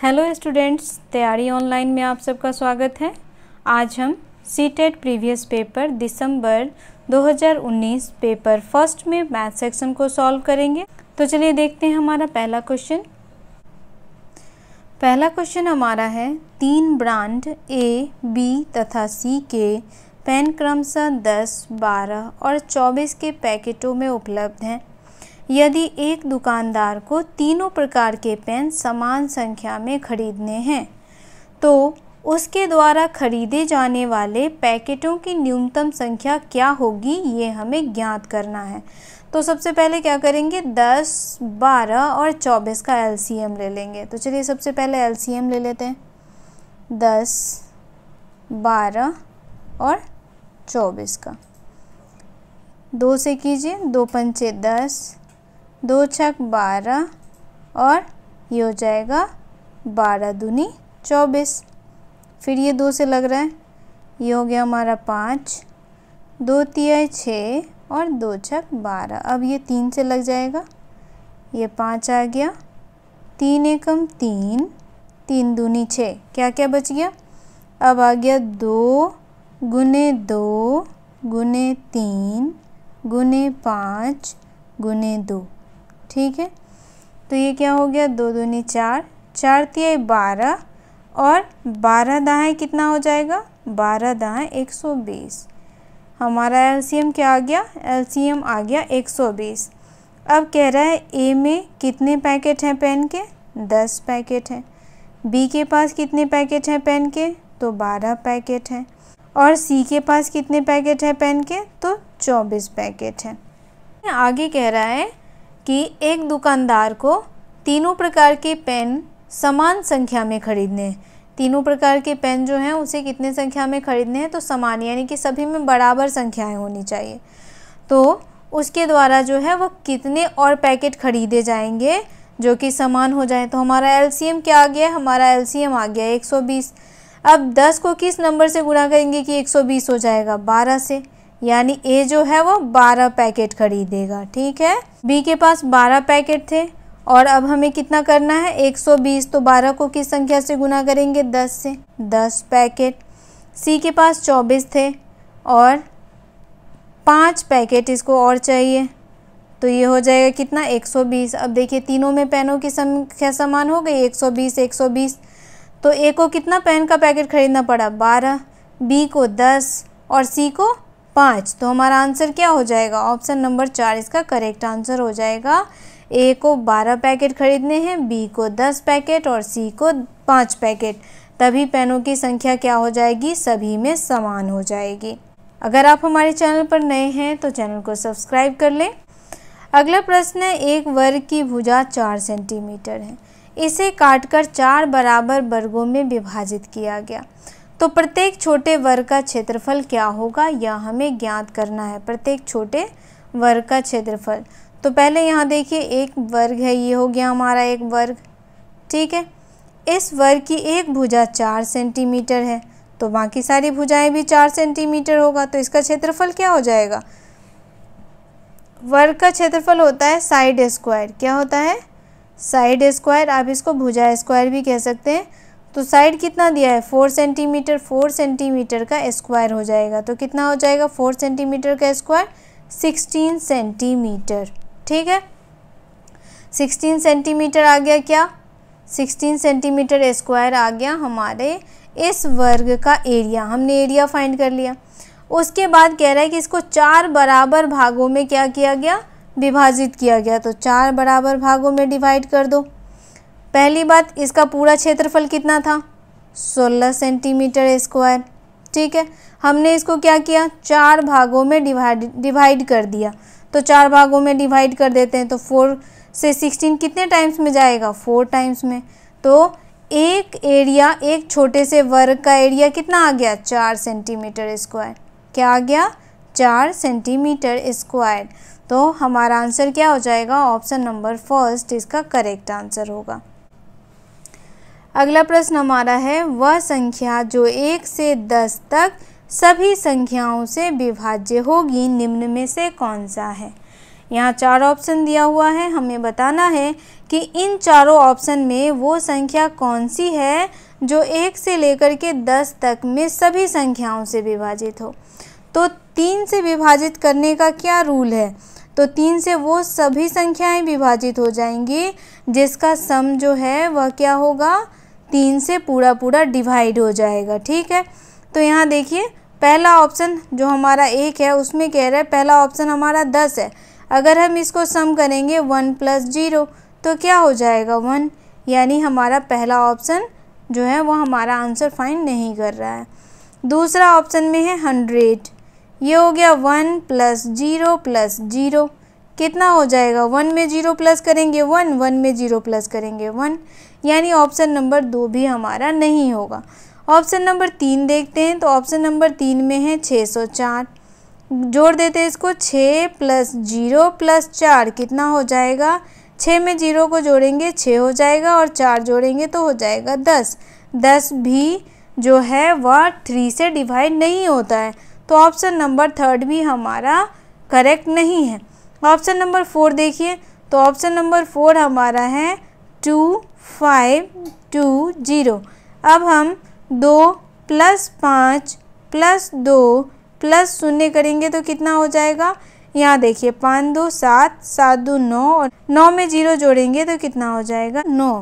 Hello students तैयारी online में आप सबका स्वागत है आज हम सी टेट प्रीवियस पेपर दिसंबर 2019 पेपर फर्स्ट में मैथ सेक्शन को सॉल्व करेंगे तो चलिए देखते हैं हमारा पहला क्वेश्चन पहला क्वेश्चन हमारा है तीन ब्रांड ए बी तथा सी के पेन क्रमशः 10, 12 और 24 के पैकेटों में उपलब्ध हैं यदि एक दुकानदार को तीनों प्रकार के पेन समान संख्या में खरीदने हैं तो उसके द्वारा खरीदे जाने वाले पैकेटों की न्यूनतम संख्या क्या होगी ये हमें ज्ञात करना है तो सबसे पहले क्या करेंगे 10, 12 और 24 का एल ले लेंगे तो चलिए सबसे पहले एल ले लेते हैं 10, 12 और 24 का दो से कीजिए दो पंचे दस दो छक बारह और ये हो जाएगा बारह दूनी चौबीस फिर ये दो से लग रहा है ये हो गया हमारा पाँच दो तिया छः और दो छक बारह अब ये तीन से लग जाएगा ये पाँच आ गया तीन एकम तीन तीन दूनी छः क्या क्या बच गया अब आ गया दो गुने दो गुने तीन गुने पाँच गुने दो ठीक है तो ये क्या हो गया दो दूनी चार चार तिहाई बारह और बारह दहाएँ कितना हो जाएगा बारह दहाएँ एक सौ बीस हमारा एम क्या आ गया एम आ गया एक सौ बीस अब कह रहा है ए में कितने पैकेट हैं पेन के दस पैकेट हैं बी के पास कितने पैकेट हैं पेन के तो बारह पैकेट हैं और सी के पास कितने पैकेट हैं पेन के तो चौबीस पैकेट हैं आगे कह रहा है कि एक दुकानदार को तीनों प्रकार के पेन समान संख्या में खरीदने हैं तीनों प्रकार के पेन जो हैं उसे कितने संख्या में खरीदने हैं तो समान यानी कि सभी में बराबर संख्याएं होनी चाहिए तो उसके द्वारा जो है वो कितने और पैकेट खरीदे जाएंगे जो कि समान हो जाए तो हमारा एल क्या आ गया हमारा एल आ गया एक अब 10 को किस नंबर से गुणा करेंगे कि 120 हो जाएगा 12 से यानी ए जो है वो बारह पैकेट खरीदेगा ठीक है बी के पास बारह पैकेट थे और अब हमें कितना करना है एक सौ बीस तो बारह को किस संख्या से गुना करेंगे दस से दस पैकेट सी के पास चौबीस थे और पाँच पैकेट इसको और चाहिए तो ये हो जाएगा कितना 120 अब देखिए तीनों में पेनों की संख्या समान हो गई 120 120 तो ए को कितना पेन का पैकेट खरीदना पड़ा 12 बी को 10 और सी को पाँच तो हमारा आंसर क्या हो जाएगा ऑप्शन नंबर चार इसका करेक्ट आंसर हो जाएगा ए को बारह पैकेट खरीदने हैं बी को दस पैकेट और सी को पाँच पैकेट तभी पेनों की संख्या क्या हो जाएगी सभी में समान हो जाएगी अगर आप हमारे चैनल पर नए हैं तो चैनल को सब्सक्राइब कर लें अगला प्रश्न है एक वर्ग की भुजा चार सेंटीमीटर है इसे काटकर चार बराबर वर्गों में विभाजित किया गया तो प्रत्येक छोटे वर्ग का क्षेत्रफल क्या होगा यह हमें ज्ञात करना है प्रत्येक छोटे वर्ग का क्षेत्रफल तो पहले यहाँ देखिए एक वर्ग है ये हो गया हमारा एक वर्ग ठीक है इस वर्ग की एक भुजा चार सेंटीमीटर है तो बाकी सारी भुजाएं भी चार सेंटीमीटर होगा तो इसका क्षेत्रफल क्या हो जाएगा वर्ग का क्षेत्रफल होता है साइड स्क्वायर क्या होता है साइड स्क्वायर आप इसको भुजा स्क्वायर भी कह सकते हैं तो साइड कितना दिया है फोर सेंटीमीटर फोर सेंटीमीटर का स्क्वायर हो जाएगा तो कितना हो जाएगा फोर सेंटीमीटर का स्क्वायर सिक्सटीन सेंटीमीटर ठीक है सिक्सटीन सेंटीमीटर आ गया क्या सिक्सटीन सेंटीमीटर स्क्वायर आ गया हमारे इस वर्ग का एरिया हमने एरिया फाइंड कर लिया उसके बाद कह रहा है कि इसको चार बराबर भागों में क्या किया गया विभाजित किया गया तो चार बराबर भागों में डिवाइड कर दो पहली बात इसका पूरा क्षेत्रफल कितना था 16 सेंटीमीटर स्क्वायर ठीक है हमने इसको क्या किया चार भागों में डिवाइड डिवाइड कर दिया तो चार भागों में डिवाइड कर देते हैं तो फोर से सिक्सटीन कितने टाइम्स में जाएगा फोर टाइम्स में तो एक एरिया एक छोटे से वर्ग का एरिया कितना आ गया चार सेंटीमीटर स्क्वायर क्या आ गया चार सेंटीमीटर स्क्वायर तो हमारा आंसर क्या हो जाएगा ऑप्शन नंबर फर्स्ट इसका करेक्ट आंसर होगा अगला प्रश्न हमारा है वह संख्या जो एक से दस तक सभी संख्याओं से विभाज्य होगी निम्न में से कौन सा है यहाँ चार ऑप्शन दिया हुआ है हमें बताना है कि इन चारों ऑप्शन में वो संख्या कौन सी है जो एक से लेकर के दस तक में सभी संख्याओं से विभाजित हो तो तीन से विभाजित करने का क्या रूल है तो तीन से वो सभी संख्याएं विभाजित हो जाएंगी जिसका सम जो है वह क्या होगा तीन से पूरा पूरा डिवाइड हो जाएगा ठीक है तो यहाँ देखिए पहला ऑप्शन जो हमारा एक है उसमें कह रहा है पहला ऑप्शन हमारा दस है अगर हम इसको सम करेंगे वन प्लस जीरो तो क्या हो जाएगा वन यानी हमारा पहला ऑप्शन जो है वो हमारा आंसर फाइंड नहीं कर रहा है दूसरा ऑप्शन में है हंड्रेड ये हो गया one plus zero plus zero कितना हो जाएगा वन में जीरो प्लस करेंगे वन वन में जीरो प्लस करेंगे वन यानी ऑप्शन नंबर दो भी हमारा नहीं होगा ऑप्शन नंबर तीन देखते हैं तो ऑप्शन नंबर तीन में है छः सौ चार जोड़ देते हैं इसको छः प्लस जीरो प्लस चार कितना हो जाएगा छः में जीरो को जोड़ेंगे छः हो जाएगा और चार जोड़ेंगे तो हो जाएगा दस दस भी जो है वह थ्री से डिवाइड नहीं होता है तो ऑप्शन नंबर थर्ड भी हमारा करेक्ट नहीं है ऑप्शन नंबर फोर देखिए तो ऑप्शन नंबर फोर हमारा है टू फाइव टू जीरो अब हम दो प्लस पाँच प्लस दो प्लस शून्य करेंगे तो कितना हो जाएगा यहाँ देखिए पाँच दो सात सात दो नौ और नौ में जीरो जोड़ेंगे तो कितना हो जाएगा नौ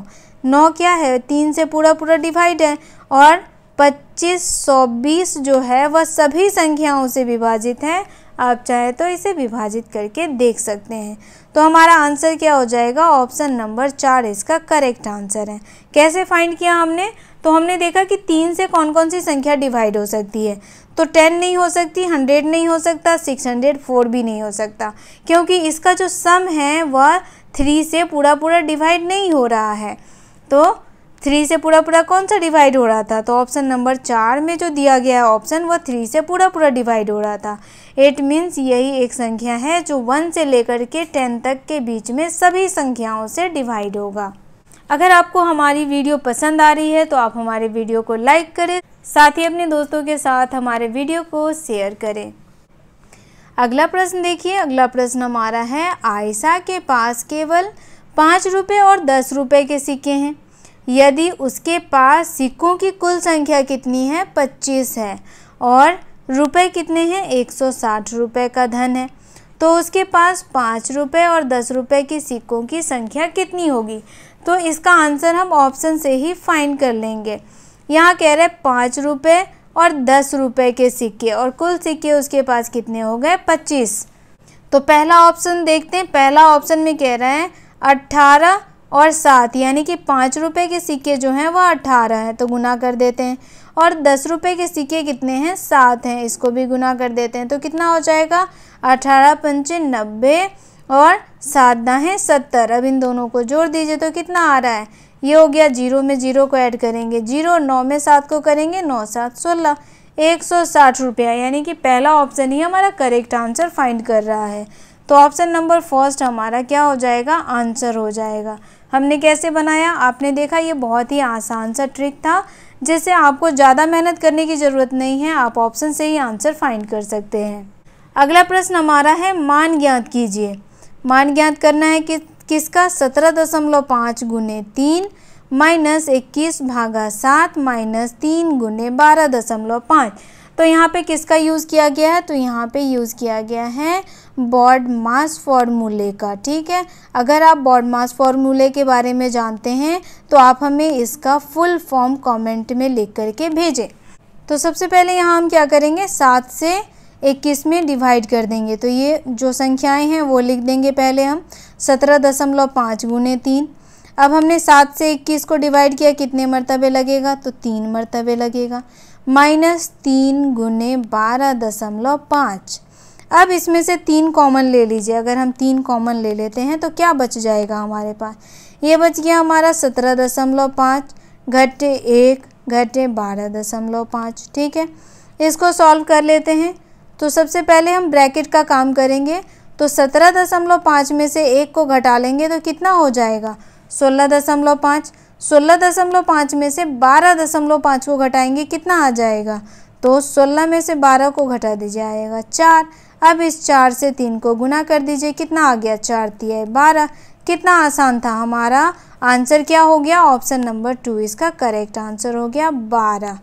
नौ क्या है तीन से पूरा पूरा डिवाइड है और पच्चीस सौ बीस जो है वह सभी संख्याओं से विभाजित है आप चाहे तो इसे विभाजित करके देख सकते हैं तो हमारा आंसर क्या हो जाएगा ऑप्शन नंबर चार इसका करेक्ट आंसर है कैसे फाइंड किया हमने तो हमने देखा कि तीन से कौन कौन सी संख्या डिवाइड हो सकती है तो टेन नहीं हो सकती हंड्रेड नहीं हो सकता सिक्स हंड्रेड फोर भी नहीं हो सकता क्योंकि इसका जो सम है वह थ्री से पूरा पूरा डिवाइड नहीं हो रहा है तो थ्री से पूरा पूरा कौन सा डिवाइड हो रहा था तो ऑप्शन नंबर चार में जो दिया गया है ऑप्शन वह थ्री से पूरा पूरा डिवाइड हो रहा था एट मीन्स यही एक संख्या है जो वन से लेकर के टेन तक के बीच में सभी संख्याओं से डिवाइड होगा अगर आपको हमारी वीडियो पसंद आ रही है तो आप हमारे वीडियो को लाइक करें साथ ही अपने दोस्तों के साथ हमारे वीडियो को शेयर करें अगला प्रश्न देखिए अगला प्रश्न हमारा है आयशा के पास केवल पाँच रुपये और दस रुपये के सिक्के हैं यदि उसके पास सिक्कों की कुल संख्या कितनी है पच्चीस है और रुपए कितने हैं एक सौ साठ रुपये का धन है तो उसके पास पाँच रुपये और दस रुपये की सिक्कों की संख्या कितनी होगी तो इसका आंसर हम ऑप्शन से ही फाइंड कर लेंगे यहाँ कह रहे पाँच रुपये और दस रुपये के सिक्के और कुल सिक्के उसके पास कितने हो गए पच्चीस तो पहला ऑप्शन देखते हैं पहला ऑप्शन में कह रहे हैं अट्ठारह और सात यानी कि पाँच रुपये के सिक्के जो हैं वह अट्ठारह हैं तो गुना कर देते हैं और दस रुपये के सिक्के कितने हैं सात हैं इसको भी गुना कर देते हैं तो कितना हो जाएगा अठारह पंचे नब्बे और सात दाहें सत्तर अब इन दोनों को जोड़ दीजिए तो कितना आ रहा है ये हो गया जीरो में जीरो को ऐड करेंगे जीरो नौ में सात को करेंगे नौ सात सोलह एक सौ साठ रुपया यानी कि पहला ऑप्शन ही हमारा करेक्ट आंसर फाइंड कर रहा है तो ऑप्शन नंबर फर्स्ट हमारा क्या हो जाएगा आंसर हो जाएगा हमने कैसे बनाया आपने देखा ये बहुत ही आसान सा ट्रिक था जिससे आपको ज़्यादा मेहनत करने की ज़रूरत नहीं है आप ऑप्शन से ही आंसर फाइंड कर सकते हैं अगला प्रश्न हमारा है मान ज्ञात कीजिए मान ज्ञात करना है कि किसका सत्रह दशमलव पाँच गुने तीन माइनस इक्कीस भागा सात माइनस तीन गुने बारह दशमलव पाँच तो यहाँ पे किसका यूज़ किया गया है तो यहाँ पे यूज़ किया गया है बॉड मास फॉर्मूले का ठीक है अगर आप बॉड मास फॉर्मूले के बारे में जानते हैं तो आप हमें इसका फुल फॉर्म कमेंट में लिख करके भेजें तो सबसे पहले यहाँ हम क्या करेंगे सात से इक्कीस में डिवाइड कर देंगे तो ये जो संख्याएँ हैं वो लिख देंगे पहले हम सत्रह दशमलव पाँच गुने तीन अब हमने सात से इक्कीस को डिवाइड किया कितने मरतबे लगेगा तो तीन मरतबे लगेगा माइनस तीन गुने बारह दशमलव पाँच अब इसमें से तीन कॉमन ले लीजिए अगर हम तीन कॉमन ले लेते हैं तो क्या बच जाएगा हमारे पास ये बच गया हमारा सत्रह दशमलव पाँच घटे एक घटे बारह दशमलव पाँच ठीक है इसको सॉल्व कर लेते हैं तो सबसे पहले हम ब्रैकेट का काम करेंगे तो सत्रह दशमलव पाँच में से एक को घटा लेंगे तो कितना हो जाएगा सोलह दशमलव पाँच सोलह दशमलव पाँच में से बारह दशमलव पाँच को घटाएंगे कितना आ जाएगा तो सोलह में से बारह को घटा दीजिए आएगा चार अब इस चार से तीन को गुना कर दीजिए कितना आ गया चार दिया बारह कितना आसान था हमारा आंसर क्या हो गया ऑप्शन नंबर टू इसका करेक्ट आंसर हो गया बारह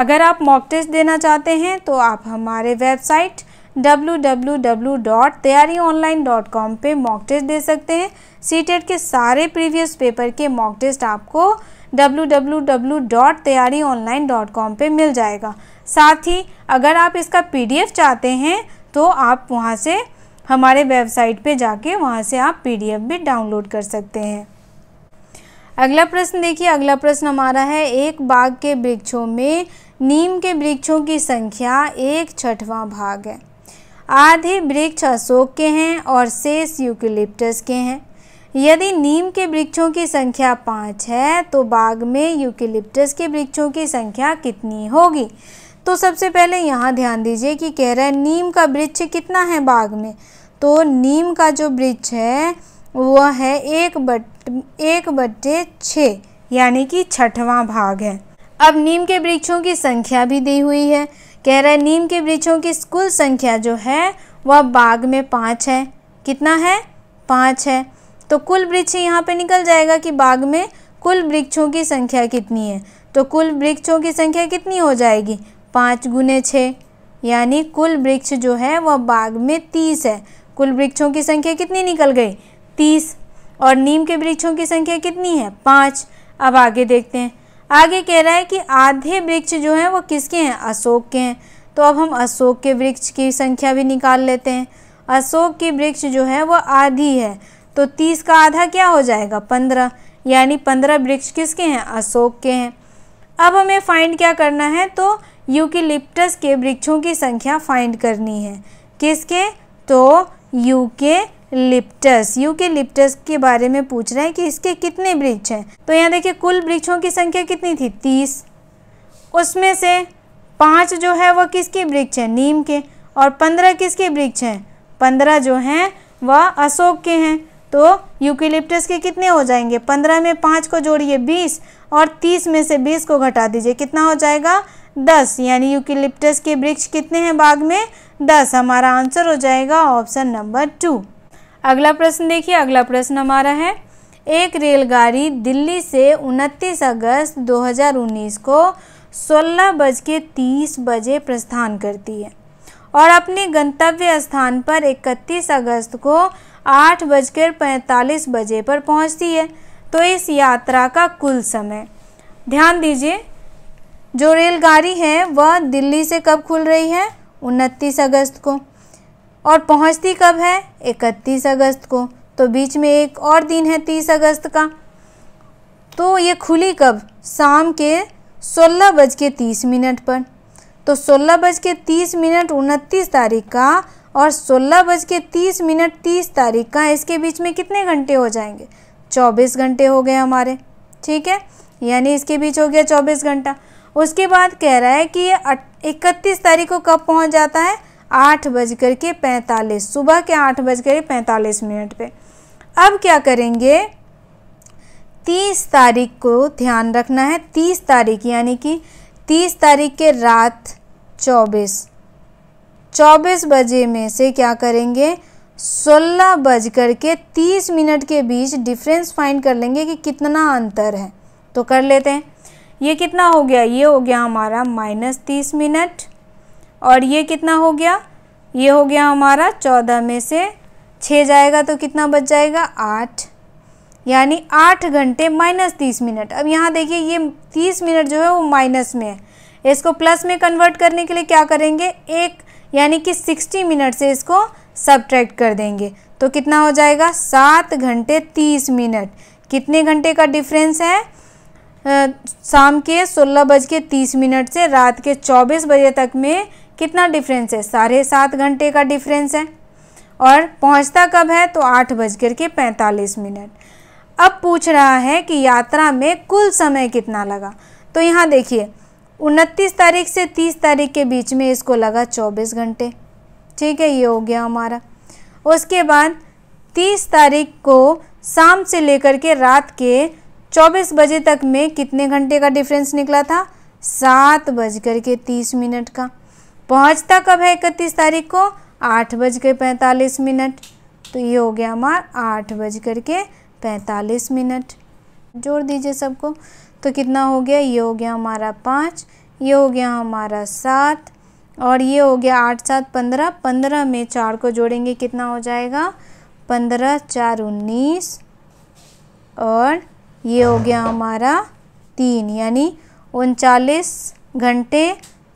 अगर आप मॉक टेस्ट देना चाहते हैं तो आप हमारे वेबसाइट www.तैयारीonline.com पे मॉक टेस्ट दे सकते हैं सी e के सारे प्रीवियस पेपर के मॉक टेस्ट आपको www.तैयारीonline.com पे मिल जाएगा साथ ही अगर आप इसका पीडीएफ चाहते हैं तो आप वहाँ से हमारे वेबसाइट पे जाके वहाँ से आप पीडीएफ भी डाउनलोड कर सकते हैं अगला प्रश्न देखिए अगला प्रश्न हमारा है एक बाग के वृक्षों में नीम के वृक्षों की संख्या एक छठवां भाग है आधे वृक्ष अशोक के हैं और शेष यूकिलिप्टस के हैं यदि नीम के वृक्षों की संख्या पाँच है तो बाग में यूकिलिप्टस के वृक्षों की संख्या कितनी होगी तो सबसे पहले यहाँ ध्यान दीजिए कि कह रहा है नीम का वृक्ष कितना है बाग में तो नीम का जो वृक्ष है वह है एक बट एक बट्टे छः यानी कि छठवां भाग है अब नीम के वृक्षों की संख्या भी दी हुई है कह रहा है नीम के वृक्षों की कुल संख्या जो है वह बाग में पाँच है कितना है पाँच है तो कुल वृक्ष यहाँ पे निकल जाएगा कि बाग में कुल वृक्षों की संख्या कितनी है तो कुल वृक्षों की संख्या कितनी हो जाएगी पाँच गुने छः यानी कुल वृक्ष जो है वह बाग में तीस है कुल वृक्षों की संख्या कितनी निकल गई तीस और नीम के वृक्षों की संख्या कितनी है पाँच अब आगे देखते हैं आगे कह रहा है कि आधे वृक्ष जो हैं वो किसके हैं अशोक के हैं तो अब हम अशोक के वृक्ष की संख्या भी निकाल लेते हैं अशोक के वृक्ष जो है वो आधी है तो तीस का आधा क्या हो जाएगा पंद्रह यानी पंद्रह वृक्ष किसके हैं अशोक के हैं अब हमें फाइंड क्या करना है तो यूकिलिप्टस के वृक्षों की संख्या फाइंड करनी है किसके तो यू के लिप्टस यू के लिप्टस के बारे में पूछ रहे हैं कि इसके कितने वृक्ष हैं तो यहाँ देखिए कुल वृक्षों की संख्या कितनी थी तीस उसमें से पाँच जो है वह किसके वृक्ष हैं नीम के और पंद्रह किसके वृक्ष हैं पंद्रह जो हैं वह अशोक के हैं तो यूकिलिप्टस के कितने हो जाएंगे पंद्रह में पाँच को जोड़िए बीस और तीस में से बीस को घटा दीजिए कितना हो जाएगा दस यानी यूकिलिप्टस के वृक्ष कितने हैं बाग में दस हमारा आंसर हो जाएगा ऑप्शन नंबर टू अगला प्रश्न देखिए अगला प्रश्न हमारा है एक रेलगाड़ी दिल्ली से 29 अगस्त 2019 को सोलह बज के तीस बजे प्रस्थान करती है और अपने गंतव्य स्थान पर 31 अगस्त को आठ बजकर पैंतालीस बजे पर पहुंचती है तो इस यात्रा का कुल समय ध्यान दीजिए जो रेलगाड़ी है वह दिल्ली से कब खुल रही है उनतीस अगस्त को और पहुंचती कब है 31 अगस्त को तो बीच में एक और दिन है 30 अगस्त का तो ये खुली कब शाम के सोलह बज के तीस मिनट पर तो सोलह बज के तीस मिनट उनतीस तारीख का और सोलह बज के तीस मिनट तीस तारीख का इसके बीच में कितने घंटे हो जाएंगे चौबीस घंटे हो गए हमारे ठीक है यानी इसके बीच हो गया चौबीस घंटा उसके बाद कह रहा है कि ये इकतीस तारीख को कब पहुंच जाता है आठ बजकर के पैंतालीस सुबह के आठ बजकर पैंतालीस मिनट पे अब क्या करेंगे तीस तारीख को ध्यान रखना है तीस तारीख यानी कि तीस तारीख के रात चौबीस चौबीस बजे में से क्या करेंगे सोलह बज कर के तीस मिनट के बीच डिफरेंस फाइंड कर लेंगे कि कितना अंतर है तो कर लेते हैं ये कितना हो गया ये हो गया हमारा माइनस तीस मिनट और ये कितना हो गया ये हो गया हमारा चौदह में से छः जाएगा तो कितना बच जाएगा आठ यानी आठ घंटे माइनस तीस मिनट अब यहाँ देखिए ये तीस मिनट जो है वो माइनस में है इसको प्लस में कन्वर्ट करने के लिए क्या करेंगे एक यानी कि सिक्सटी मिनट से इसको सब्ट्रैक्ट कर देंगे तो कितना हो जाएगा सात घंटे तीस मिनट कितने घंटे का डिफरेंस है शाम के सोलह बज के तीस मिनट से रात के चौबीस बजे तक में कितना डिफरेंस है साढ़े सात घंटे का डिफरेंस है और पहुंचता कब है तो आठ बज कर के पैंतालीस मिनट अब पूछ रहा है कि यात्रा में कुल समय कितना लगा तो यहाँ देखिए उनतीस तारीख से तीस तारीख के बीच में इसको लगा चौबीस घंटे ठीक है ये हो गया हमारा उसके बाद तीस तारीख को शाम से लेकर के रात के चौबीस बजे तक में कितने घंटे का डिफरेंस निकला था सात बजकर के तीस मिनट का पहुंचता कब है इकतीस तारीख को आठ बज के पैंतालीस मिनट तो ये हो गया हमारा आठ बज कर के पैंतालीस मिनट जोड़ दीजिए सबको तो कितना हो गया ये हो गया हमारा पाँच ये हो गया हमारा सात और ये हो गया आठ सात पंद्रह पंद्रह में चार को जोड़ेंगे कितना हो जाएगा पंद्रह चार उन्नीस और ये हो गया हमारा तीन यानी उनचालीस घंटे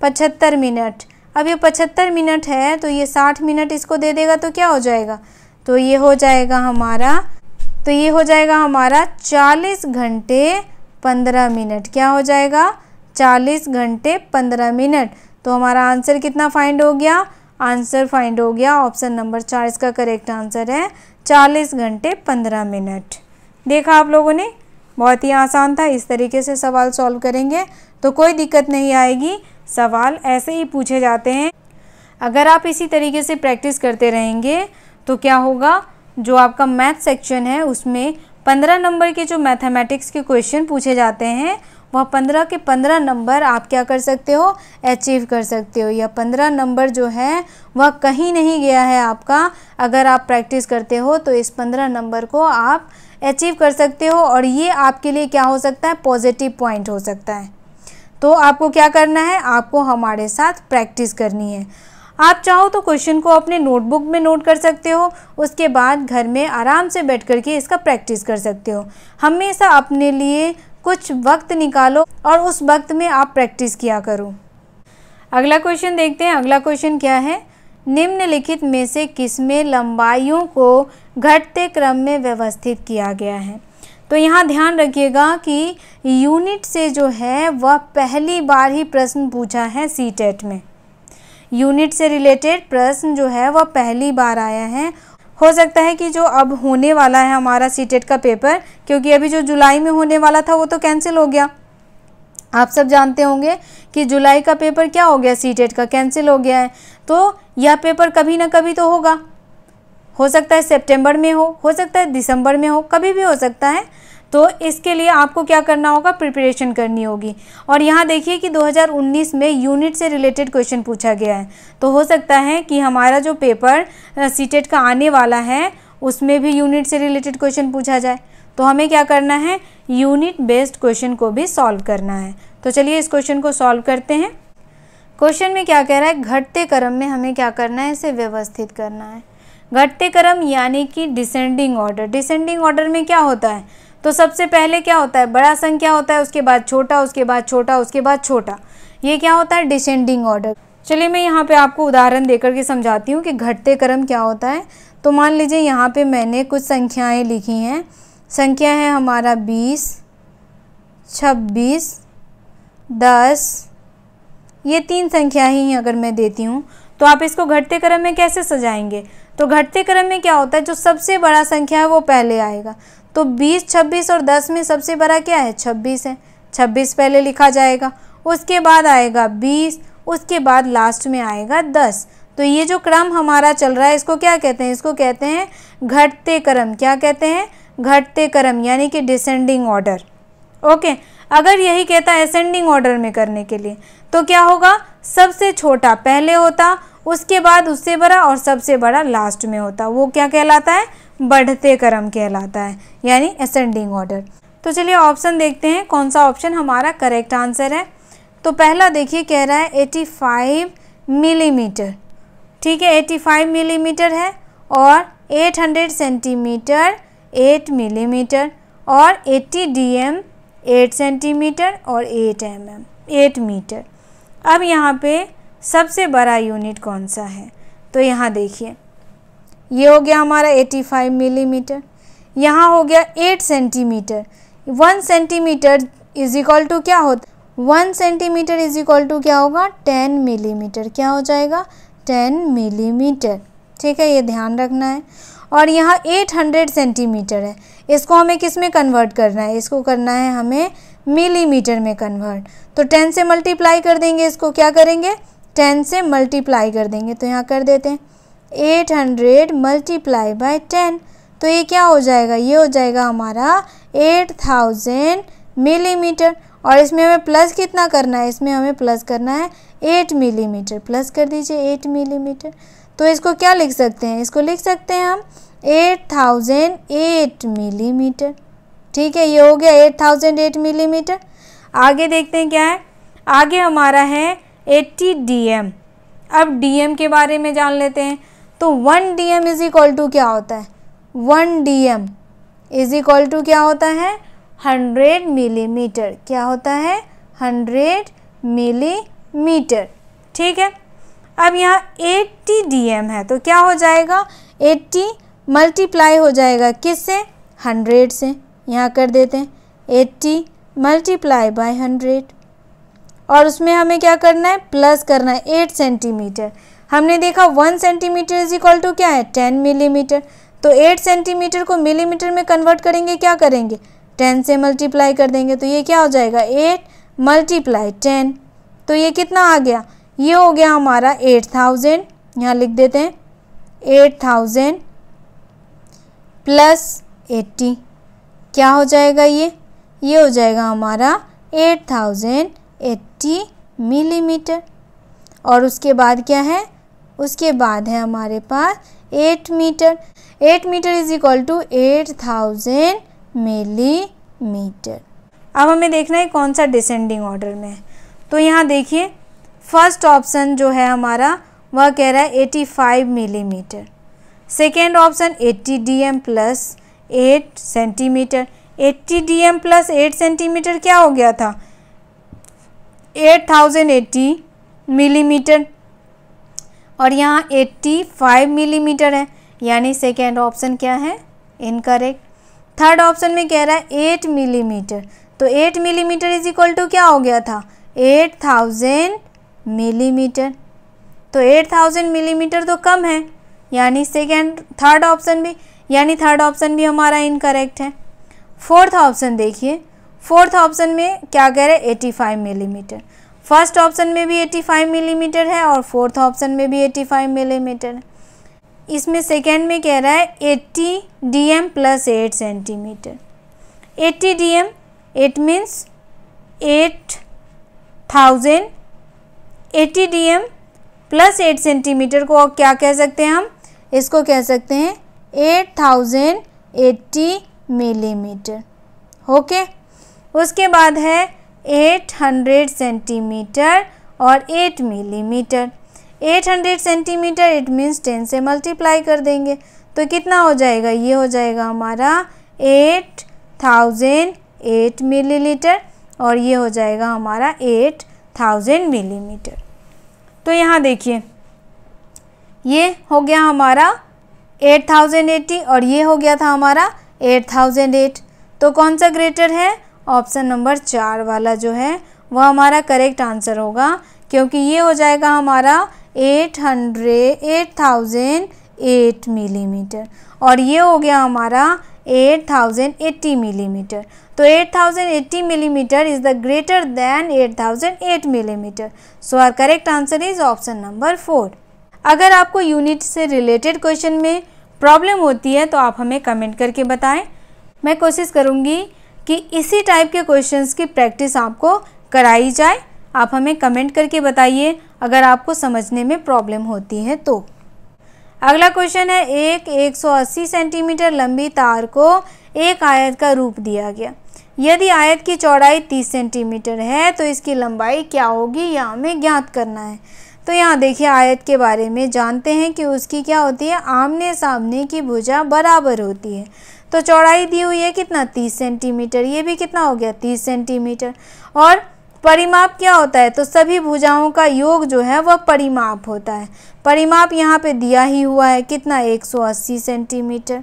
पचहत्तर मिनट अब ये पचहत्तर मिनट है तो ये साठ मिनट इसको दे देगा तो क्या हो जाएगा तो ये हो जाएगा हमारा तो ये हो जाएगा हमारा चालीस घंटे पंद्रह मिनट क्या हो जाएगा चालीस घंटे पंद्रह मिनट तो हमारा आंसर कितना फाइंड हो गया आंसर फाइंड हो गया ऑप्शन नंबर चार इसका करेक्ट आंसर है चालीस घंटे पंद्रह मिनट देखा आप लोगों ने बहुत ही आसान था इस तरीके से सवाल सॉल्व करेंगे तो कोई दिक्कत नहीं आएगी सवाल ऐसे ही पूछे जाते हैं अगर आप इसी तरीके से प्रैक्टिस करते रहेंगे तो क्या होगा जो आपका मैथ सेक्शन है उसमें पंद्रह नंबर के जो मैथमेटिक्स के क्वेश्चन पूछे जाते हैं वह पंद्रह के पंद्रह नंबर आप क्या कर सकते हो अचीव कर सकते हो या पंद्रह नंबर जो है वह कहीं नहीं गया है आपका अगर आप प्रैक्टिस करते हो तो इस पंद्रह नंबर को आप अचीव कर सकते हो और ये आपके लिए क्या हो सकता है पॉजिटिव पॉइंट हो सकता है तो आपको क्या करना है आपको हमारे साथ प्रैक्टिस करनी है आप चाहो तो क्वेश्चन को अपने नोटबुक में नोट कर सकते हो उसके बाद घर में आराम से बैठ कर के इसका प्रैक्टिस कर सकते हो हमेशा अपने लिए कुछ वक्त निकालो और उस वक्त में आप प्रैक्टिस किया करो अगला क्वेश्चन देखते हैं अगला क्वेश्चन क्या है निम्नलिखित में से किस में लंबाइयों को घटते क्रम में व्यवस्थित किया गया है तो यहाँ ध्यान रखिएगा कि यूनिट से जो है वह पहली बार ही प्रश्न पूछा है सी टेट e में यूनिट से रिलेटेड प्रश्न जो है वह पहली बार आया है हो सकता है कि जो अब होने वाला है हमारा सी टेट e का पेपर क्योंकि अभी जो जुलाई में होने वाला था वो तो कैंसिल हो गया आप सब जानते होंगे कि जुलाई का पेपर क्या हो गया सी टेट e का कैंसिल हो गया है तो यह पेपर कभी ना कभी तो होगा हो सकता है सितंबर में हो हो सकता है दिसंबर में हो कभी भी हो सकता है तो इसके लिए आपको क्या करना होगा प्रिपरेशन करनी होगी और यहाँ देखिए कि 2019 में यूनिट से रिलेटेड क्वेश्चन पूछा गया है तो हो सकता है कि हमारा जो पेपर सीटेट e का आने वाला है उसमें भी यूनिट से रिलेटेड क्वेश्चन पूछा जाए तो हमें क्या करना है यूनिट बेस्ड क्वेश्चन को भी सॉल्व करना है तो चलिए इस क्वेश्चन को सॉल्व करते हैं क्वेश्चन में क्या कह रहा है घटते क्रम में हमें क्या करना है इसे व्यवस्थित करना है घटते क्रम यानी कि डिसेंडिंग ऑर्डर डिसेंडिंग ऑर्डर में क्या होता है तो सबसे पहले क्या होता है बड़ा संख्या होता है उसके बाद छोटा उसके बाद छोटा उसके बाद छोटा ये क्या होता है डिसेंडिंग ऑर्डर चलिए मैं यहाँ पे आपको उदाहरण देकर के समझाती हूँ कि घटते क्रम क्या होता है तो मान लीजिए यहाँ पे मैंने कुछ संख्याएं लिखी हैं संख्या है हमारा बीस छब्बीस दस ये तीन संख्या ही अगर मैं देती हूँ तो आप इसको घटते क्रम में कैसे सजाएंगे तो घटते क्रम में क्या होता है जो सबसे बड़ा संख्या है वो पहले आएगा तो बीस छब्बीस और दस में सबसे बड़ा क्या है छब्बीस है छब्बीस पहले लिखा जाएगा उसके बाद आएगा बीस उसके बाद लास्ट में आएगा दस तो ये जो क्रम हमारा चल रहा है इसको क्या कहते हैं इसको कहते हैं घटते क्रम क्या कहते हैं घटते क्रम यानी कि डिसेंडिंग ऑर्डर ओके अगर यही कहता है असेंडिंग ऑर्डर में करने के लिए तो क्या होगा सबसे छोटा पहले होता उसके बाद उससे बड़ा और सबसे बड़ा लास्ट में होता है वो क्या कहलाता है बढ़ते क्रम कहलाता है यानी असेंडिंग ऑर्डर तो चलिए ऑप्शन देखते हैं कौन सा ऑप्शन हमारा करेक्ट आंसर है तो पहला देखिए कह रहा है एटी फाइव मिलीमीटर ठीक है एटी फाइव मिलीमीटर है और eight hundred centimetre eight millimetre और eighty D M eight centimetre और eight M M eight metre अब यहाँ पे सबसे बड़ा यूनिट कौन सा है तो यहाँ देखिए ये हो गया हमारा 85 मिलीमीटर यहाँ हो गया 8 centimetre one centimetre is equal to क्या होता one centimetre is equal to क्या होगा 10 मिलीमीटर mm. क्या हो जाएगा 10 मिलीमीटर mm. ठीक है ये ध्यान रखना है और यहाँ 800 सेंटीमीटर है इसको हमें किस में कन्वर्ट करना है इसको करना है हमें मिलीमीटर में कन्वर्ट तो 10 से मल्टीप्लाई कर देंगे इसको क्या करेंगे टेन से मल्टीप्लाई कर देंगे तो यहाँ कर देते हैं eight hundred multiply by ten तो ये क्या हो जाएगा ये हो जाएगा हमारा एट थाउजेंड मिलीमीटर और इसमें हमें प्लस कितना करना है इसमें हमें प्लस करना है एट मिलीमीटर प्लस कर दीजिए एट मिलीमीटर तो इसको क्या लिख सकते हैं इसको लिख सकते हैं हम एट थाउजेंड एट मिलीमीटर ठीक है ये हो गया एट थाउजेंड एट मिलीमीटर आगे देखते हैं क्या है आगे हमारा है एट्टी डी एम अब डी एम के बारे में जान लेते हैं तो one D M is equal to क्या होता है one D M is equal to क्या होता है हंड्रेड मिलीमीटर क्या होता है हंड्रेड मिलीमीटर ठीक है अब यहाँ एट्टी डी एम है तो क्या हो जाएगा एट्टी मल्टीप्लाई हो जाएगा किस से हंड्रेड से यहाँ कर देते हैं एट्टी मल्टीप्लाई बाय हंड्रेड और उसमें हमें क्या करना है प्लस करना है एट सेंटीमीटर हमने देखा one centimetre is equal to क्या है टेन मिलीमीटर तो एट सेंटीमीटर को मिलीमीटर में कन्वर्ट करेंगे क्या करेंगे टेन से मल्टीप्लाई कर देंगे तो ये क्या हो जाएगा एट मल्टीप्लाई टेन तो ये कितना आ गया ये हो गया हमारा एट थाउजेंड यहाँ लिख देते हैं एट थाउजेंड प्लस एट्टी क्या हो जाएगा ये ये हो जाएगा हमारा एट थाउजेंड एट्टी मिलीमीटर और उसके बाद क्या है उसके बाद है हमारे पास eight metre eight metre is equal to eight thousand millimetre अब हमें देखना है कौन सा डिसेंडिंग ऑर्डर में है तो यहाँ देखिए फर्स्ट ऑप्शन जो है हमारा वह कह रहा है eighty five millimetre metre second option eighty D M plus eight centimetre eighty D M plus eight centimetre क्या हो गया था एट मिलीमीटर और यहाँ 85 मिलीमीटर है यानी सेकेंड ऑप्शन क्या है इनकरेक्ट थर्ड ऑप्शन में कह रहा है 8 मिलीमीटर तो 8 मिलीमीटर इज इक्वल टू क्या हो गया था 8000 मिलीमीटर तो 8000 मिलीमीटर तो कम है यानी सेकेंड थर्ड ऑप्शन भी यानी थर्ड ऑप्शन भी हमारा इनकरेक्ट है फोर्थ ऑप्शन देखिए फोर्थ ऑप्शन में क्या कह रहे हैं फाइव मिलीमीटर फर्स्ट ऑप्शन में भी फाइव मिलीमीटर है और फोर्थ ऑप्शन में भी फाइव मिलीमीटर है इसमें सेकेंड में कह रहा है eighty D M plus eight centimetre eighty D M eight means eight thousand eighty D M plus eight centimetre को क्या कह सकते हैं हम इसको कह सकते हैं eight thousand eighty millimetre okay उसके बाद है 800 सेंटीमीटर और 8 मिलीमीटर 800 सेंटीमीटर इट मीन्स 10 से मल्टीप्लाई कर देंगे तो कितना हो जाएगा ये हो जाएगा हमारा 8008 मिलीलीटर और ये हो जाएगा हमारा 8000 मिलीमीटर तो यहाँ देखिए ये हो गया हमारा 8080 और ये हो गया था हमारा 8008 तो कौन सा ग्रेटर है ऑप्शन नंबर चार वाला जो है वह हमारा करेक्ट आंसर होगा क्योंकि ये हो जाएगा हमारा eight hundred eight thousand eight millimetre और ये हो गया हमारा एट थाउजेंड एट्टी मिलीमीटर तो eight thousand eighty millimetre is the greater than eight thousand eight millimetre so our correct answer is option number four अगर आपको यूनिट से related question में प्रॉब्लम होती है तो आप हमें कमेंट करके बताएं मैं कोशिश करूँगी कि इसी टाइप के क्वेश्चंस की प्रैक्टिस आपको कराई जाए आप हमें कमेंट करके बताइए अगर आपको समझने में प्रॉब्लम होती है तो अगला क्वेश्चन है एक 180 सेंटीमीटर लंबी तार को एक आयत का रूप दिया गया यदि आयत की चौड़ाई 30 सेंटीमीटर है तो इसकी लंबाई क्या होगी यह हमें ज्ञात करना है तो यहाँ देखिए आयत के बारे में जानते हैं कि उसकी क्या होती है आमने सामने की भुजा बराबर होती है तो चौड़ाई दी हुई है कितना तीस सेंटीमीटर ये भी कितना हो गया तीस सेंटीमीटर और परिमाप क्या होता है तो सभी भुजाओं का योग जो है वह परिमाप होता है परिमाप यहाँ पे दिया ही हुआ है कितना 180 सेंटीमीटर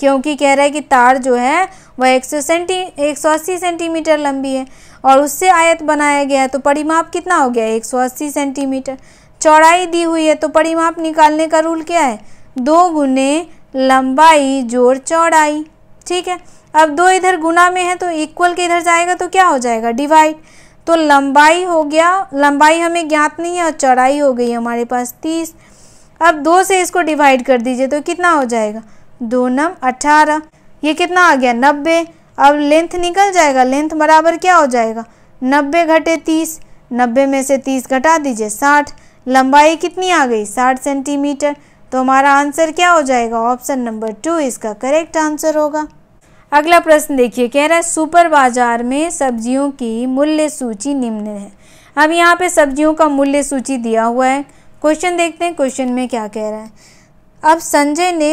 क्योंकि कह रहा है कि तार जो है वह 100 सेंटी एक सेंटीमीटर लंबी है और उससे आयत बनाया गया है तो परिमाप कितना हो गया 180 सेंटीमीटर चौड़ाई दी हुई है तो परिमाप निकालने का रूल क्या है दो गुने लंबाई जोड़ चौड़ाई ठीक है अब दो इधर गुना में है तो इक्वल के इधर जाएगा तो क्या हो जाएगा डिवाइड तो लंबाई हो गया लंबाई हमें ज्ञात नहीं है और चौड़ाई हो गई हमारे पास तीस अब दो से इसको डिवाइड कर दीजिए तो कितना हो जाएगा दो नम अठारह ये कितना आ गया नब्बे अब लेंथ निकल जाएगा लेंथ बराबर क्या हो जाएगा नब्बे घटे तीस नब्बे में से तीस घटा दीजिए साठ लंबाई कितनी आ गई साठ सेंटीमीटर तो हमारा आंसर क्या हो जाएगा ऑप्शन नंबर टू इसका करेक्ट आंसर होगा अगला प्रश्न देखिए कह रहा है सुपर बाजार में सब्जियों की मूल्य सूची निम्न है अब यहाँ पे सब्जियों का मूल्य सूची दिया हुआ है क्वेश्चन देखते हैं क्वेश्चन में क्या कह रहा है अब संजय ने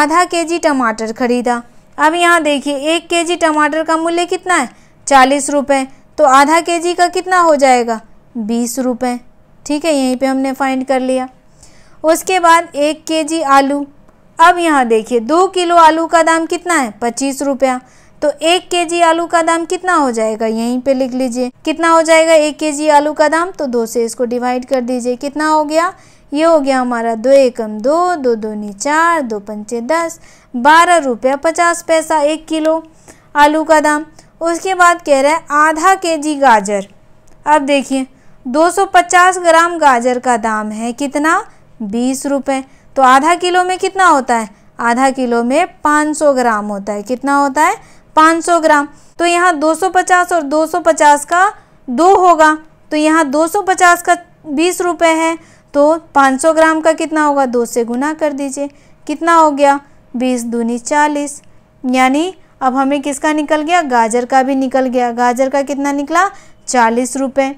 आधा केजी टमाटर खरीदा अब यहाँ देखिए एक केजी टमाटर का मूल्य कितना है चालीस रुपये तो आधा केजी का कितना हो जाएगा बीस रुपये ठीक है यहीं पे हमने फाइंड कर लिया उसके बाद एक के जी आलू अब यहाँ देखिए दो किलो आलू का दाम कितना है पच्चीस रुपया तो एक के जी आलू का दाम कितना हो जाएगा यहीं पे लिख लीजिए कितना हो जाएगा एक के जी आलू का दाम तो दो से इसको डिवाइड कर दीजिए कितना हो गया ये हो गया हमारा दो एकम दो दो दूनी चार दो पंचे दस बारह रुपया पचास पैसा एक किलो आलू का दाम उसके बाद कह रहा है आधा के जी गाजर अब देखिए 250 ग्राम गाजर का दाम है कितना बीस रुपये तो आधा किलो में कितना होता है आधा किलो में 500 ग्राम होता है कितना होता है 500 ग्राम तो यहाँ 250 और 250 का दो होगा तो यहाँ 250 का बीस रुपये है तो 500 ग्राम का कितना होगा दो से गुना कर दीजिए कितना हो गया बीस दूनी चालीस यानी अब हमें किसका निकल गया गाजर का भी निकल गया गाजर का कितना निकला चालीस रुपये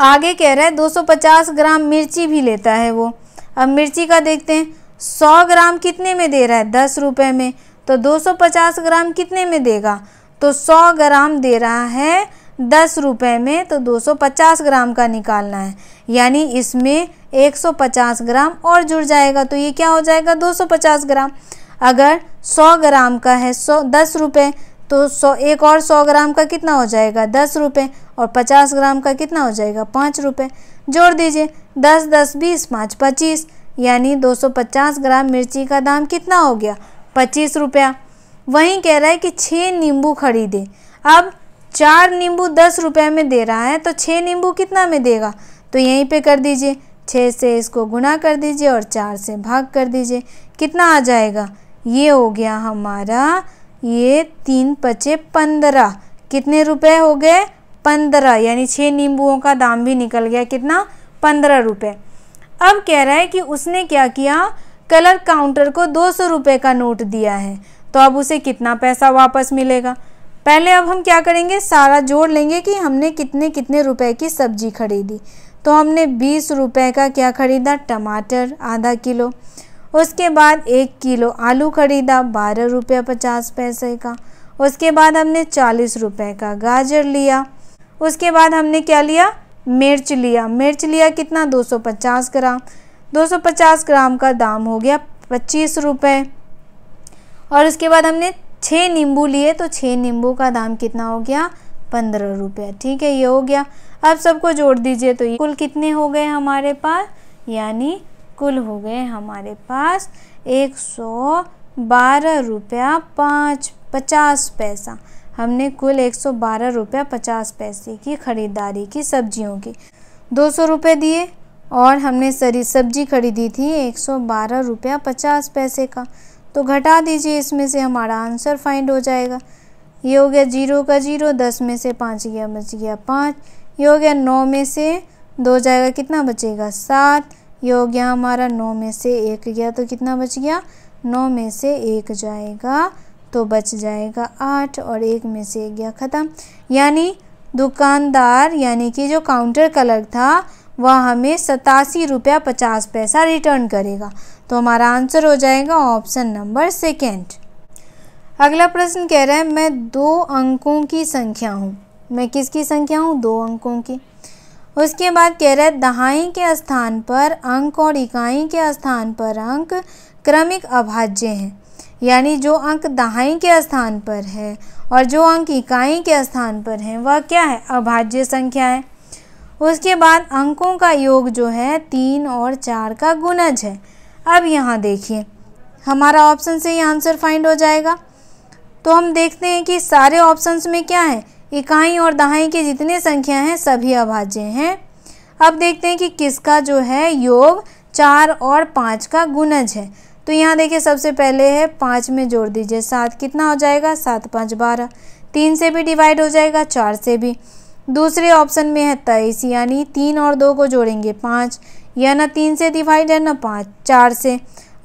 आगे कह रहा है 250 ग्राम मिर्ची भी लेता है वो अब मिर्ची का देखते हैं 100 ग्राम कितने में दे रहा है दस रुपये में तो 250 ग्राम कितने में देगा तो 100 ग्राम दे रहा है दस रुपये में तो 250 ग्राम का निकालना है यानी इसमें 150 ग्राम और जुड़ जाएगा तो ये क्या हो जाएगा 250 ग्राम अगर 100 ग्राम का है सौ दस रुपये तो सौ एक और सौ ग्राम का कितना हो जाएगा दस रुपये और पचास ग्राम का कितना हो जाएगा पाँच रुपये जोड़ दीजिए दस दस बीस पाँच पच्चीस यानी दो सौ पचास ग्राम मिर्ची का दाम कितना हो गया पच्चीस रुपया वहीं कह रहा है कि छः नींबू खरीदे अब चार नींबू दस रुपये में दे रहा है तो छः नींबू कितना में देगा तो यहीं पर कर दीजिए छः से इसको गुना कर दीजिए और चार से भाग कर दीजिए कितना आ जाएगा ये हो गया हमारा ये तीन पचे पंद्रह कितने रुपए हो गए पंद्रह यानी छः नींबुओं का दाम भी निकल गया कितना पंद्रह रुपये अब कह रहा है कि उसने क्या किया कलर काउंटर को दो सौ रुपये का नोट दिया है तो अब उसे कितना पैसा वापस मिलेगा पहले अब हम क्या करेंगे सारा जोड़ लेंगे कि हमने कितने कितने रुपए की सब्जी खरीदी तो हमने बीस रुपए का क्या खरीदा टमाटर आधा किलो उसके बाद एक किलो आलू खरीदा बारह रुपये पचास पैसे का उसके बाद हमने चालीस रुपये का गाजर लिया उसके बाद हमने क्या लिया मिर्च लिया मिर्च लिया कितना 250 ग्राम 250 ग्राम का दाम हो गया पच्चीस रुपये और उसके बाद हमने छः नींबू लिए तो छः नींबू का दाम कितना हो गया पंद्रह रुपये ठीक है ये हो गया अब सबको जोड़ दीजिए तो ये कुल कितने हो गए हमारे पास यानी कुल हो गए हमारे पास एक सौ बारह रुपया पाँच पचास पैसा हमने कुल एक सौ बारह रुपया पचास पैसे की ख़रीदारी की सब्जियों की दो सौ रुपये दिए और हमने सरी सब्जी खरीदी थी एक सौ बारह रुपया पचास पैसे का तो घटा दीजिए इसमें से हमारा आंसर फाइंड हो जाएगा ये हो गया जीरो का जीरो दस में से पाँच गया बच गया पाँच ये हो गया नौ में से दो जाएगा कितना बचेगा सात ये हो गया हमारा नौ में से एक गया तो कितना बच गया नौ में से एक जाएगा तो बच जाएगा आठ और एक में से एक गया ख़त्म यानी दुकानदार यानी कि जो काउंटर क्लर्क था वह हमें सतासी रुपया पचास पैसा रिटर्न करेगा तो हमारा आंसर हो जाएगा ऑप्शन नंबर सेकेंड अगला प्रश्न कह रहा है मैं दो अंकों की संख्या हूँ मैं किसकी संख्या हूँ दो अंकों की उसके बाद कह रहे दहाई के स्थान पर अंक और इकाई के स्थान पर अंक क्रमिक अभाज्य हैं यानी जो अंक दहाई के स्थान पर है और जो अंक इकाई के स्थान पर है वह क्या है अभाज्य संख्या है उसके बाद अंकों का योग जो है तीन और चार का गुणज है अब यहाँ देखिए हमारा ऑप्शन से ही आंसर फाइंड हो जाएगा तो हम देखते हैं कि सारे ऑप्शंस में क्या है इकाई और दहाई के जितने संख्या हैं सभी अभाज्य हैं अब देखते हैं कि किसका जो है योग चार और पाँच का गुणज है तो यहाँ देखिए सबसे पहले है पाँच में जोड़ दीजिए सात कितना हो जाएगा सात पाँच बारह तीन से भी डिवाइड हो जाएगा चार से भी दूसरे ऑप्शन में है तेईस यानी तीन और दो को जोड़ेंगे पाँच या ना तीन से डिवाइड है ना पाँच चार से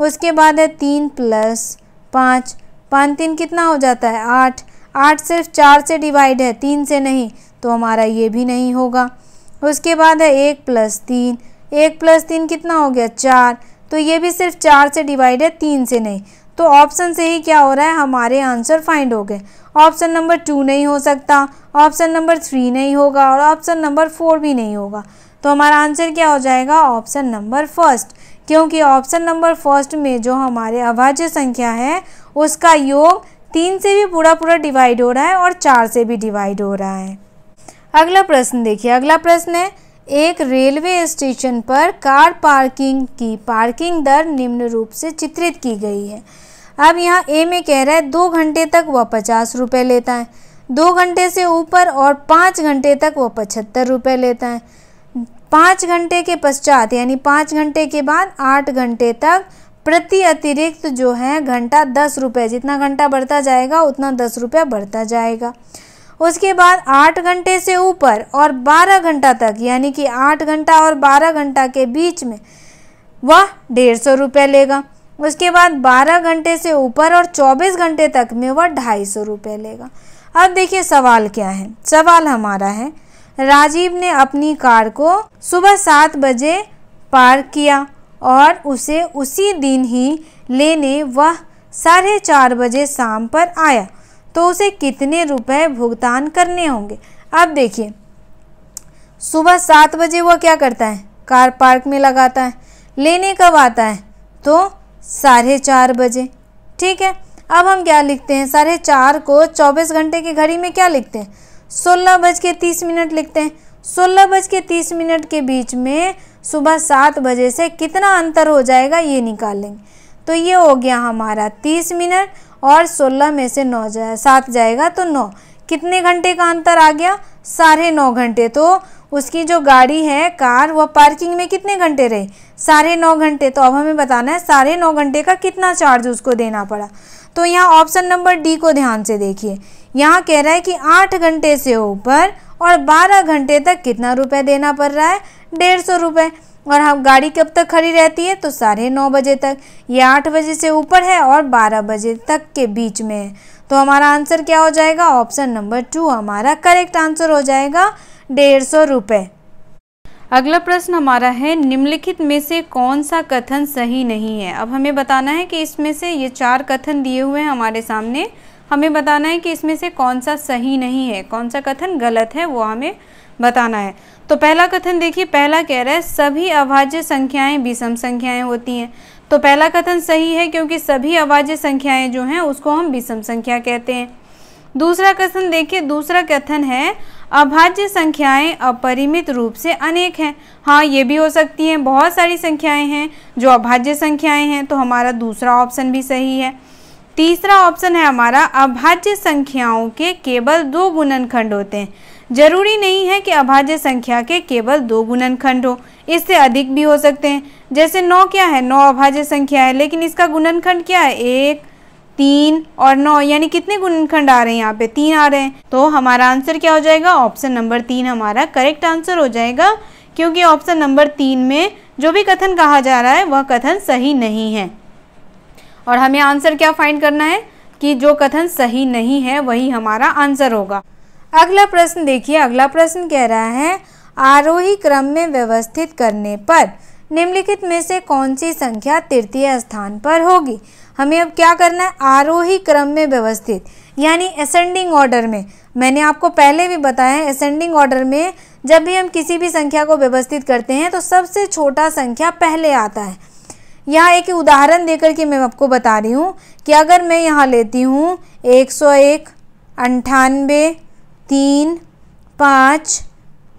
उसके बाद है तीन प्लस पाँच पाँच तीन कितना हो जाता है आठ आठ सिर्फ चार से डिवाइड है तीन से नहीं तो हमारा ये भी नहीं होगा उसके बाद है एक प्लस तीन एक प्लस तीन कितना हो गया चार तो ये भी सिर्फ चार से डिवाइड है तीन से नहीं तो ऑप्शन से ही क्या हो रहा है हमारे आंसर फाइंड हो गए ऑप्शन नंबर टू नहीं हो सकता ऑप्शन नंबर थ्री नहीं होगा और ऑप्शन नंबर फोर भी नहीं होगा तो हमारा आंसर क्या हो जाएगा ऑप्शन नंबर फर्स्ट क्योंकि ऑप्शन नंबर फर्स्ट में जो हमारे अभाज्य संख्या है उसका योग तीन से भी पूरा पूरा डिवाइड हो रहा है और चार से भी डिवाइड हो रहा है अगला प्रश्न देखिए अगला प्रश्न है एक रेलवे स्टेशन पर कार पार्किंग की पार्किंग दर निम्न रूप से चित्रित की गई है अब यहाँ ए में कह रहा है दो घंटे तक वह पचास रुपये लेता है दो घंटे से ऊपर और पाँच घंटे तक वह पचहत्तर रुपये लेता है पाँच घंटे के पश्चात यानी पाँच घंटे के बाद आठ घंटे तक प्रति अतिरिक्त जो है घंटा दस रुपये जितना घंटा बढ़ता जाएगा उतना दस रुपये बढ़ता जाएगा उसके बाद आठ घंटे से ऊपर और बारह घंटा तक यानी कि आठ घंटा और बारह घंटा के बीच में वह डेढ़ सौ रुपये लेगा उसके बाद बारह घंटे से ऊपर और चौबीस घंटे तक में वह ढाई सौ रुपये लेगा अब देखिए सवाल क्या है सवाल हमारा है राजीव ने अपनी कार को सुबह सात बजे पार्क किया और उसे उसी दिन ही लेने वह साढ़े चार बजे शाम पर आया तो उसे कितने रुपए भुगतान करने होंगे अब देखिए सुबह सात बजे वह क्या करता है कार पार्क में लगाता है लेने कब आता है तो साढ़े चार बजे ठीक है अब हम क्या लिखते हैं साढ़े चार को चौबीस घंटे की घड़ी में क्या लिखते हैं सोलह बज के तीस मिनट लिखते हैं सोलह बज के तीस मिनट के बीच में सुबह सात बजे से कितना अंतर हो जाएगा ये निकालेंगे तो ये हो गया हमारा तीस मिनट और सोलह में से नौ जाए सात जाएगा तो नौ कितने घंटे का अंतर आ गया साढ़े नौ घंटे तो उसकी जो गाड़ी है कार वह पार्किंग में कितने घंटे रहे साढ़े नौ घंटे तो अब हमें बताना है साढ़े नौ घंटे का कितना चार्ज उसको देना पड़ा तो यहाँ ऑप्शन नंबर डी को ध्यान से देखिए यहाँ कह रहा है कि आठ घंटे से ऊपर और बारह घंटे तक कितना रुपए देना पड़ रहा है डेढ़ सौ रुपये और हम गाड़ी कब तक खड़ी रहती है तो साढ़े नौ बजे तक ये आठ बजे से ऊपर है और बारह बजे तक के बीच में है तो हमारा आंसर क्या हो जाएगा ऑप्शन नंबर टू हमारा करेक्ट आंसर हो जाएगा डेढ़ सौ रुपये अगला प्रश्न हमारा है निम्नलिखित में से कौन सा कथन सही नहीं है अब हमें बताना है कि इसमें से ये चार कथन दिए हुए हैं हमारे सामने हमें बताना है कि इसमें से कौन सा सही नहीं है कौन सा कथन गलत है वो हमें बताना है तो पहला कथन देखिए पहला कह रहा है सभी अभाज्य संख्याएं विषम संख्याएं होती हैं तो पहला कथन सही है क्योंकि सभी अभाज्य संख्याएं जो हैं उसको हम विषम संख्या कहते हैं दूसरा कथन देखिए दूसरा कथन है अभाज्य संख्याएं अपरिमित रूप से अनेक हैं हाँ ये भी हो सकती हैं बहुत सारी संख्याएं हैं जो अभाज्य संख्याएं हैं तो हमारा दूसरा ऑप्शन भी सही है तीसरा ऑप्शन है हमारा अभाज्य संख्याओं के केवल दो गुणनखंड होते हैं जरूरी नहीं है कि अभाज्य संख्या के केवल दो गुणन खंड हो इससे अधिक भी हो सकते हैं जैसे नौ क्या है नौ अभाज्य संख्या है लेकिन इसका गुणन खंड क्या है एक तीन और नौ यानी कितने गुणनखंड आ रहे हैं यहाँ पे तीन आ रहे हैं तो हमारा आंसर क्या हो जाएगा ऑप्शन नंबर तीन हमारा करेक्ट आंसर हो जाएगा क्योंकि ऑप्शन नंबर तीन में जो भी कथन कहा जा रहा है वह कथन सही नहीं है और हमें आंसर क्या फाइंड करना है कि जो कथन सही नहीं है वही हमारा आंसर होगा अगला प्रश्न देखिए अगला प्रश्न कह रहा है आरोही क्रम में व्यवस्थित करने पर निम्नलिखित में से कौन सी संख्या तृतीय स्थान पर होगी हमें अब क्या करना है आरोही क्रम में व्यवस्थित यानी असेंडिंग ऑर्डर में मैंने आपको पहले भी बताया है असेंडिंग ऑर्डर में जब भी हम किसी भी संख्या को व्यवस्थित करते हैं तो सबसे छोटा संख्या पहले आता है यहाँ एक उदाहरण देकर के मैं आपको बता रही हूँ कि अगर मैं यहाँ लेती हूँ एक सौ एक अंठानबे तीन पाँच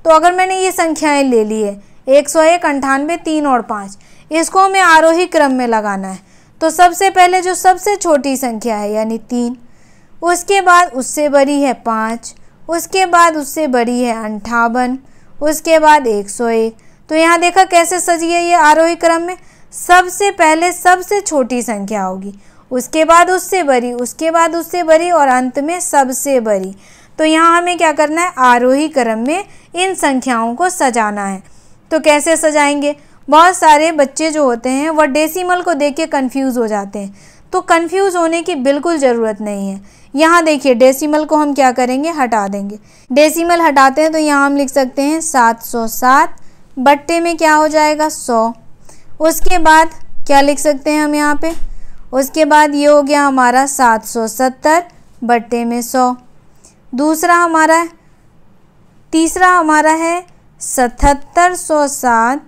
तो अगर मैंने ये संख्याएं ले ली है एक सौ एक अंठानवे तीन और पाँच इसको हमें आरोही क्रम में लगाना है तो सबसे पहले जो सबसे छोटी संख्या है यानी तीन उसके बाद उससे बड़ी है पाँच उसके बाद उससे बड़ी है अंठावन उसके बाद एक सौ एक तो यहाँ देखा कैसे सजी है ये आरोही क्रम में सबसे पहले सबसे छोटी संख्या होगी उसके बाद उससे बड़ी उसके बाद उससे बड़ी और अंत में सबसे बड़ी तो यहाँ हमें क्या करना है आरोही क्रम में इन संख्याओं को सजाना है तो कैसे सजाएंगे बहुत सारे बच्चे जो होते हैं वह डेसिमल को देख के कन्फ्यूज़ हो जाते हैं तो कन्फ्यूज़ होने की बिल्कुल ज़रूरत नहीं है यहाँ देखिए डेसिमल को हम क्या करेंगे हटा देंगे डेसिमल हटाते हैं तो यहाँ हम लिख सकते हैं सात सौ सात बट्टे में क्या हो जाएगा सौ उसके बाद क्या लिख सकते हैं हम यहाँ पे उसके बाद ये हो गया हमारा सात सौ सत्तर बट्टे में सौ दूसरा हमारा तीसरा हमारा है सतहत्तर सौ सात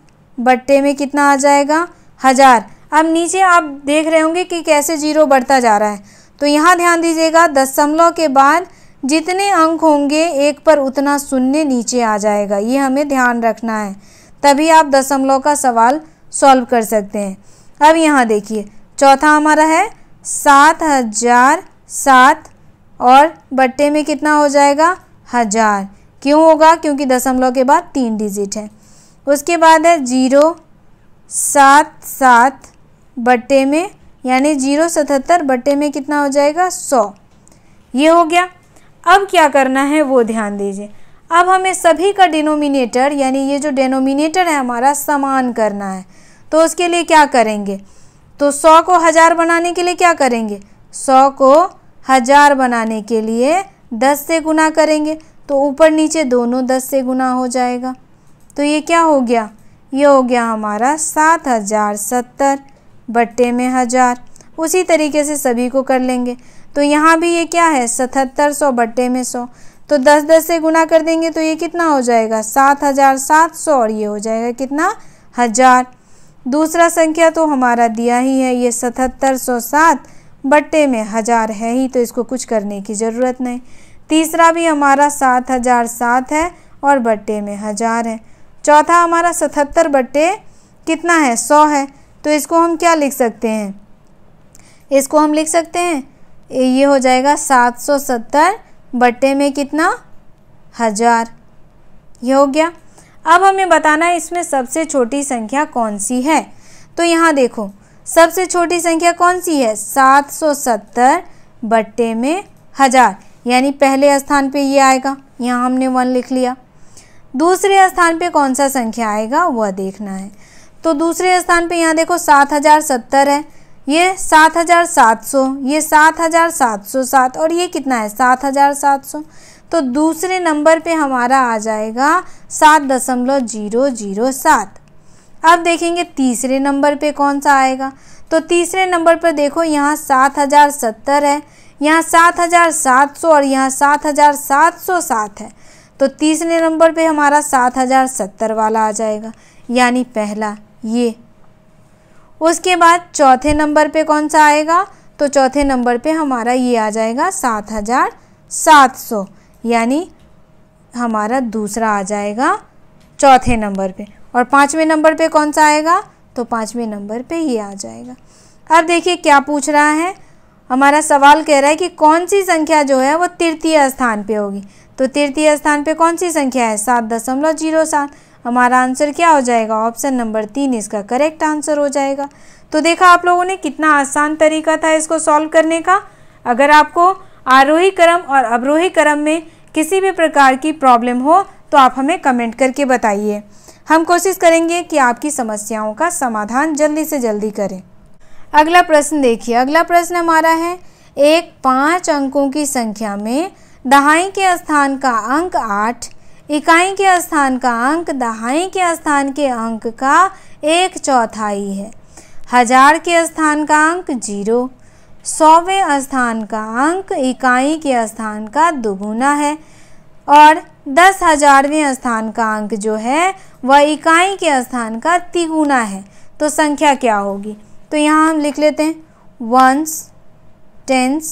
बट्टे में कितना आ जाएगा हज़ार अब नीचे आप देख रहे होंगे कि कैसे जीरो बढ़ता जा रहा है तो यहाँ ध्यान दीजिएगा दशमलव के बाद जितने अंक होंगे एक पर उतना शून्य नीचे आ जाएगा ये हमें ध्यान रखना है तभी आप दशमलव का सवाल सॉल्व कर सकते हैं अब यहाँ देखिए चौथा हमारा है सात हजार सात और बट्टे में कितना हो जाएगा हज़ार क्यों होगा क्योंकि दशमलव के बाद तीन डिजिट है उसके बाद है जीरो सात सात बट्टे में यानी जीरो सतहत्तर बट्टे में कितना हो जाएगा सौ ये हो गया अब क्या करना है वो ध्यान दीजिए अब हमें सभी का डिनोमिनेटर यानी ये जो डिनोमिनेटर है हमारा समान करना है तो उसके लिए क्या करेंगे तो सौ को हज़ार बनाने के लिए क्या करेंगे सौ को हजार बनाने के लिए दस से गुना करेंगे तो ऊपर नीचे दोनों दस से गुना हो जाएगा तो ये क्या हो गया ये हो गया हमारा सात हजार सत्तर बट्टे में हजार उसी तरीके से सभी को कर लेंगे तो यहाँ भी ये क्या है सतहत्तर सौ बट्टे में सौ तो दस दस से गुना कर देंगे तो ये कितना हो जाएगा सात हजार सात सौ और ये हो जाएगा कितना हजार दूसरा संख्या तो हमारा दिया ही है ये सतहत्तर सौ सात बट्टे में हज़ार है ही तो इसको कुछ करने की ज़रूरत नहीं तीसरा भी हमारा सात हज़ार सात है और बट्टे में हज़ार है चौथा हमारा सतहत्तर बट्टे कितना है सौ है तो इसको हम क्या लिख सकते हैं इसको हम लिख सकते हैं ये हो जाएगा सात सौ सत्तर बट्टे में कितना हज़ार ये हो गया अब हमें बताना है इसमें सबसे छोटी संख्या कौन सी है तो यहाँ देखो सबसे छोटी संख्या कौन सी है 770 बट्टे में हजार यानी पहले स्थान पे ये आएगा यहाँ हमने वन लिख लिया दूसरे स्थान पे कौन सा संख्या आएगा वह देखना है तो दूसरे स्थान पे यहाँ देखो सात हजार सत्तर है ये सात हजार सात सौ ये सात हजार सात सौ सात और ये कितना है सात हजार सात सौ तो दूसरे नंबर पे हमारा आ जाएगा सात दशमलव जीरो जीरो सात अब देखेंगे तीसरे नंबर पे कौन सा आएगा तो तीसरे नंबर पर देखो यहाँ सात हज़ार सत्तर है यहाँ सात हज़ार सात सौ और यहाँ सात हज़ार सात सौ सात है तो तीसरे नंबर पे हमारा सात हज़ार सत्तर वाला आ जाएगा यानी पहला ये उसके बाद चौथे नंबर पे कौन सा आएगा तो चौथे नंबर पे हमारा ये आ जाएगा सात हज़ार सात सौ यानी हमारा दूसरा आ जाएगा चौथे नंबर पे और पाँचवें नंबर पे कौन सा आएगा तो पाँचवें नंबर पे ये आ जाएगा अब देखिए क्या पूछ रहा है हमारा सवाल कह रहा है कि कौन सी संख्या जो है वो तृतीय स्थान पे होगी तो तृतीय स्थान पे कौन सी संख्या है सात दशमलव जीरो सात हमारा आंसर क्या हो जाएगा ऑप्शन नंबर तीन इसका करेक्ट आंसर हो जाएगा तो देखा आप लोगों ने कितना आसान तरीका था इसको सॉल्व करने का अगर आपको आरोही क्रम और अवरोही क्रम में किसी भी प्रकार की प्रॉब्लम हो तो आप हमें कमेंट करके बताइए हम कोशिश करेंगे कि आपकी समस्याओं का समाधान जल्दी से जल्दी करें अगला प्रश्न देखिए अगला प्रश्न हमारा है एक पाँच अंकों की संख्या में दहाई के स्थान का अंक आठ इकाई के स्थान का अंक दहाई के स्थान के अंक का एक चौथाई है हजार के स्थान का अंक जीरो सौवें स्थान का अंक इकाई के स्थान का दुगुना है और दस हजारवें स्थान का अंक जो है वह इकाई के स्थान का तिगुना है तो संख्या क्या होगी तो यहाँ हम लिख लेते हैं वंस टेंस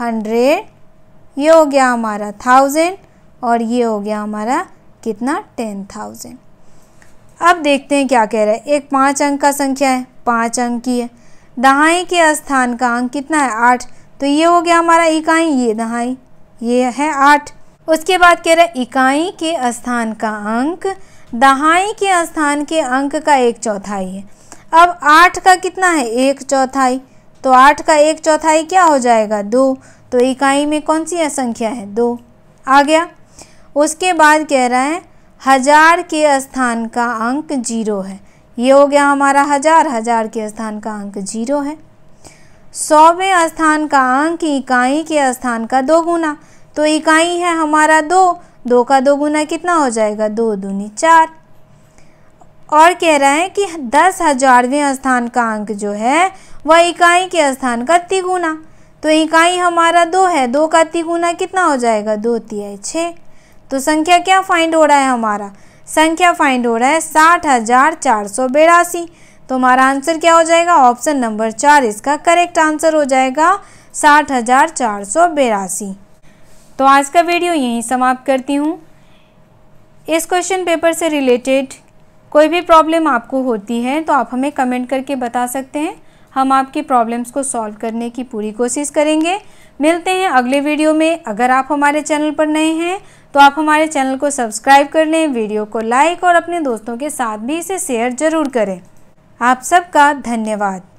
हंड्रेड ये हो गया हमारा थाउजेंड और ये हो गया हमारा कितना टेन थाउजेंड अब देखते हैं क्या कह रहा है एक पाँच अंक का संख्या है पाँच अंक की है दहाई के स्थान का अंक कितना है आठ तो ये हो गया हमारा इकाई ये दहाई ये है आठ उसके बाद कह रहा है इकाई के स्थान का अंक दहाई के स्थान के अंक का एक चौथाई है अब आठ का कितना है एक चौथाई तो आठ का एक चौथाई क्या हो जाएगा दो तो इकाई में कौन सी संख्या है दो आ गया उसके बाद कह रहा है हजार के स्थान का अंक जीरो है ये हो गया हमारा हजार हजार के स्थान का अंक जीरो है सौवें स्थान का अंक इकाई के स्थान का दो गुना तो इकाई है हमारा दो दो का दो गुना कितना हो जाएगा दो दूनी चार और कह रहा है कि दस हजारवें स्थान का अंक जो है वह इकाई के स्थान का तिगुना तो इकाई हमारा दो है दो का तिगुना कितना हो जाएगा दो तिहाई छः तो संख्या क्या फाइंड हो रहा है हमारा संख्या फाइंड हो रहा है साठ हजार चार सौ बेरासी तो हमारा आंसर क्या हो जाएगा ऑप्शन नंबर चार इसका करेक्ट आंसर हो जाएगा साठ हजार चार सौ बेरासी तो आज का वीडियो यहीं समाप्त करती हूँ इस क्वेश्चन पेपर से रिलेटेड कोई भी प्रॉब्लम आपको होती है तो आप हमें कमेंट करके बता सकते हैं हम आपकी प्रॉब्लम्स को सॉल्व करने की पूरी कोशिश करेंगे मिलते हैं अगले वीडियो में अगर आप हमारे चैनल पर नए हैं तो आप हमारे चैनल को सब्सक्राइब कर लें वीडियो को लाइक और अपने दोस्तों के साथ भी इसे शेयर ज़रूर करें आप सबका धन्यवाद